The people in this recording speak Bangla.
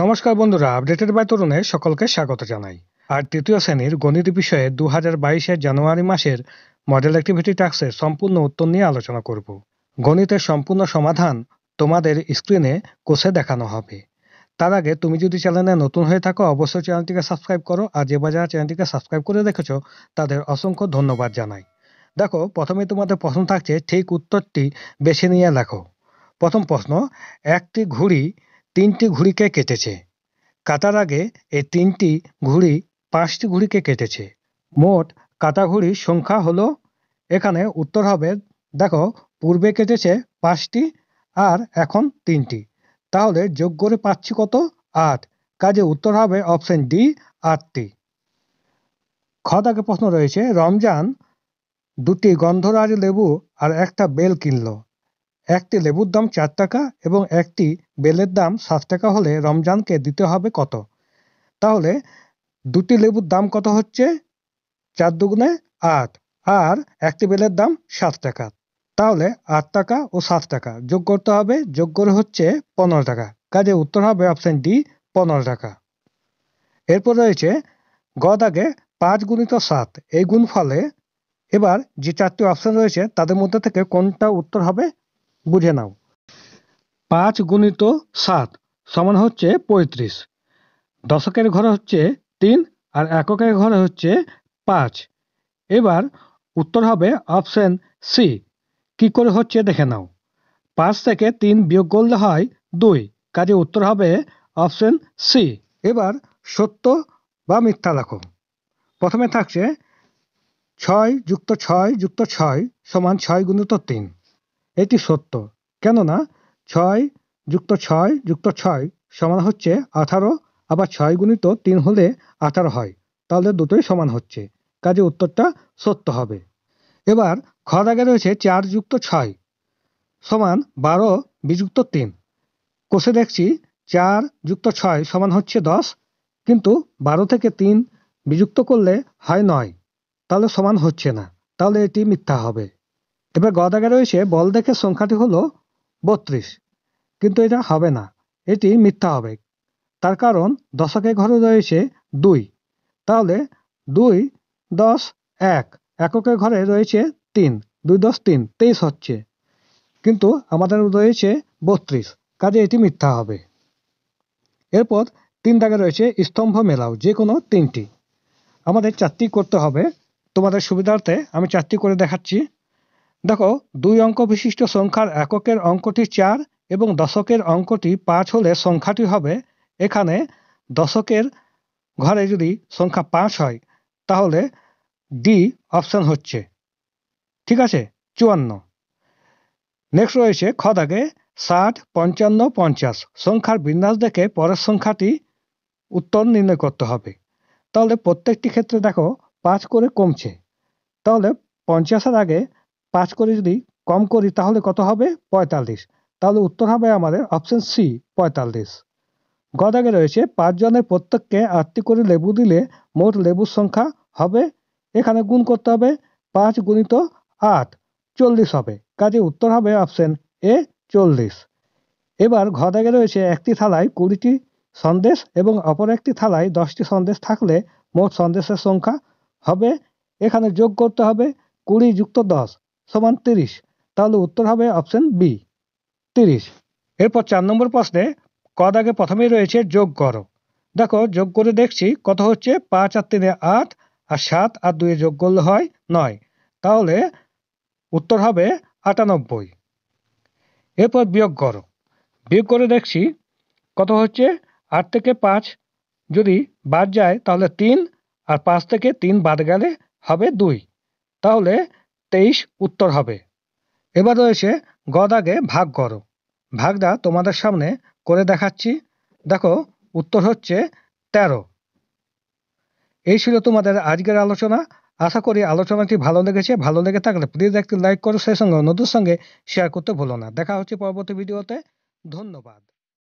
নমস্কার বন্ধুরা আপডেটের বাই তরুণে সকলকে স্বাগত জানাই আর তৃতীয় শ্রেণীর গণিত বিষয়ে দু হাজার বাইশের জানুয়ারি মাসের মডেল অ্যাক্টিভিটি টাস্কের সম্পূর্ণ উত্তর নিয়ে আলোচনা করব গণিতের সম্পূর্ণ সমাধান তোমাদের স্ক্রিনে কোষে দেখানো হবে তার আগে তুমি যদি চ্যানেলে নতুন হয়ে থাকো অবশ্যই চ্যানেলটিকে সাবস্ক্রাইব করো আর যে বা যারা চ্যানেলটিকে সাবস্ক্রাইব করে দেখেছো তাদের অসংখ্য ধন্যবাদ জানাই দেখো প্রথমে তোমাদের প্রশ্ন থাকছে ঠিক উত্তরটি বেছে নিয়ে লেখো প্রথম প্রশ্ন একটি ঘুড়ি তিনটি ঘুড়িকে কেটেছে কাটার আগে এই তিনটি ঘুড়ি পাঁচটি ঘুড়িকে কেটেছে মোট কাটা ঘুড়ির সংখ্যা হলো এখানে উত্তর হবে দেখো পূর্বে কেটেছে পাঁচটি আর এখন তিনটি তাহলে যোগ করে পাচ্ছি কত আট কাজে উত্তর হবে অপশন ডি আটটি খ দাগে প্রশ্ন রয়েছে রমজান দুটি গন্ধরাজ লেবু আর একটা বেল কিনল একটি লেবুর দাম চার টাকা এবং একটি বেলের দাম সাত টাকা হলে রমজানকে দিতে হবে কত তাহলে দুটি লেবুর দাম কত হচ্ছে চার দুগুণে আট আর একটি বেলের দাম সাত টাকা তাহলে আট টাকা ও সাত টাকা যোগ করতে হবে যোগ করে হচ্ছে পনেরো টাকা কাজে উত্তর হবে অপশান ডি পনেরো টাকা এরপর রয়েছে গদাগে পাঁচ গুণিত সাত এই গুণ ফলে এবার যে চারটি অপশন রয়েছে তাদের মধ্যে থেকে কোনটা উত্তর হবে বুঝে নাও পাঁচ গুণিত সাত সমান হচ্ছে পঁয়ত্রিশ দশকের ঘর হচ্ছে তিন আর এককের ঘর হচ্ছে পাঁচ এবার উত্তর হবে অপশন সি কি করে হচ্ছে দেখে নাও পাঁচ থেকে তিন বিয়োগ করলে হয় দুই কাজে উত্তর হবে অপশন সি এবার সত্য বা মিথ্যা লেখো প্রথমে থাকছে ছয় যুক্ত ছয় যুক্ত ছয় সমান ছয় গুণিত তিন এটি সত্য কেননা ছয় যুক্ত ছয় যুক্ত ছয় সমান হচ্ছে আঠারো আবার ছয় গুণিত তিন হলে আঠারো হয় তাহলে দুটোই সমান হচ্ছে কাজে উত্তরটা সত্য হবে এবার খ রয়েছে চার যুক্ত ছয় সমান বারো বিযুক্ত তিন কোষে দেখছি চার যুক্ত ছয় সমান হচ্ছে দশ কিন্তু বারো থেকে তিন বিযুক্ত করলে হয় নয় তাহলে সমান হচ্ছে না তাহলে এটি মিথ্যা হবে এবার গদাগারে রয়েছে বল দেখে সংখ্যাটি হলো বত্রিশ কিন্তু এটা হবে না এটি মিথ্যা হবে তার কারণ দশকে ঘরে রয়েছে দুই তাহলে দুই দশ এক এককের ঘরে রয়েছে তিন দুই দশ তিন তেইশ হচ্ছে কিন্তু আমাদের রয়েছে বত্রিশ কাজে এটি মিথ্যা হবে এরপর তিন দাগে রয়েছে স্তম্ভ মেলাও যে কোনো তিনটি আমাদের চারটি করতে হবে তোমাদের সুবিধার্থে আমি চারটি করে দেখাচ্ছি দেখো দুই অঙ্ক বিশিষ্ট সংখ্যার এককের অঙ্কটি চার এবং দশকের অঙ্কটি পাঁচ হলে সংখ্যাটি হবে এখানে দশকের ঘরে যদি সংখ্যা পাঁচ হয় তাহলে ডি অপশান হচ্ছে ঠিক আছে চুয়ান্ন নেক্সট রয়েছে খদাগে ষাট পঞ্চান্ন পঞ্চাশ সংখ্যার বিন্যাস দেখে পরের সংখ্যাটি উত্তর নির্ণয় করতে হবে তাহলে প্রত্যেকটি ক্ষেত্রে দেখো পাঁচ করে কমছে তাহলে পঞ্চাশের আগে পাঁচ করে যদি কম করি তাহলে কত হবে পঁয়তাল্লিশ তাহলে উত্তর হবে আমাদের অপশন সি পঁয়তাল্লিশ গদাগে রয়েছে পাঁচজনের প্রত্যেককে আটটি করে লেবু দিলে মোট লেবুর সংখ্যা হবে এখানে গুণ করতে হবে পাঁচ গুণিত আট চল্লিশ হবে কাজে উত্তর হবে অপশন এ চল্লিশ এবার ঘদাগে রয়েছে একটি থালায় কুড়িটি সন্দেশ এবং অপর একটি থালায় দশটি সন্দেশ থাকলে মোট সন্দেশের সংখ্যা হবে এখানে যোগ করতে হবে কুড়ি যুক্ত দশ সমান তিরিশ তাহলে উত্তর হবে অপশন বি তিরিশ এরপর চার নম্বর প্রশ্নে কদ আগে প্রথমেই রয়েছে যোগ করো দেখো যোগ করে দেখছি কত হচ্ছে পাঁচ আর তিনে আট আর সাত আর দুয়ে যোগ করলে হয় নয় তাহলে উত্তর হবে আটানব্বই এরপর বিয়োগ করো বিয়োগ করে দেখছি কত হচ্ছে আট থেকে পাঁচ যদি বাদ যায় তাহলে তিন আর পাঁচ থেকে তিন বাদ গেলে হবে দুই তাহলে তেইশ উত্তর হবে এবার রয়েছে গদাগে ভাগ করো ভাগটা তোমাদের সামনে করে দেখাচ্ছি দেখো উত্তর হচ্ছে তেরো এই ছিল তোমাদের আজকের আলোচনা আশা করি আলোচনাটি ভালো লেগেছে ভালো লেগে থাকলে প্লিজ একটি লাইক করো সেই সঙ্গে অন্যদের সঙ্গে শেয়ার করতে ভুলো না দেখা হচ্ছে পরবর্তী ভিডিওতে ধন্যবাদ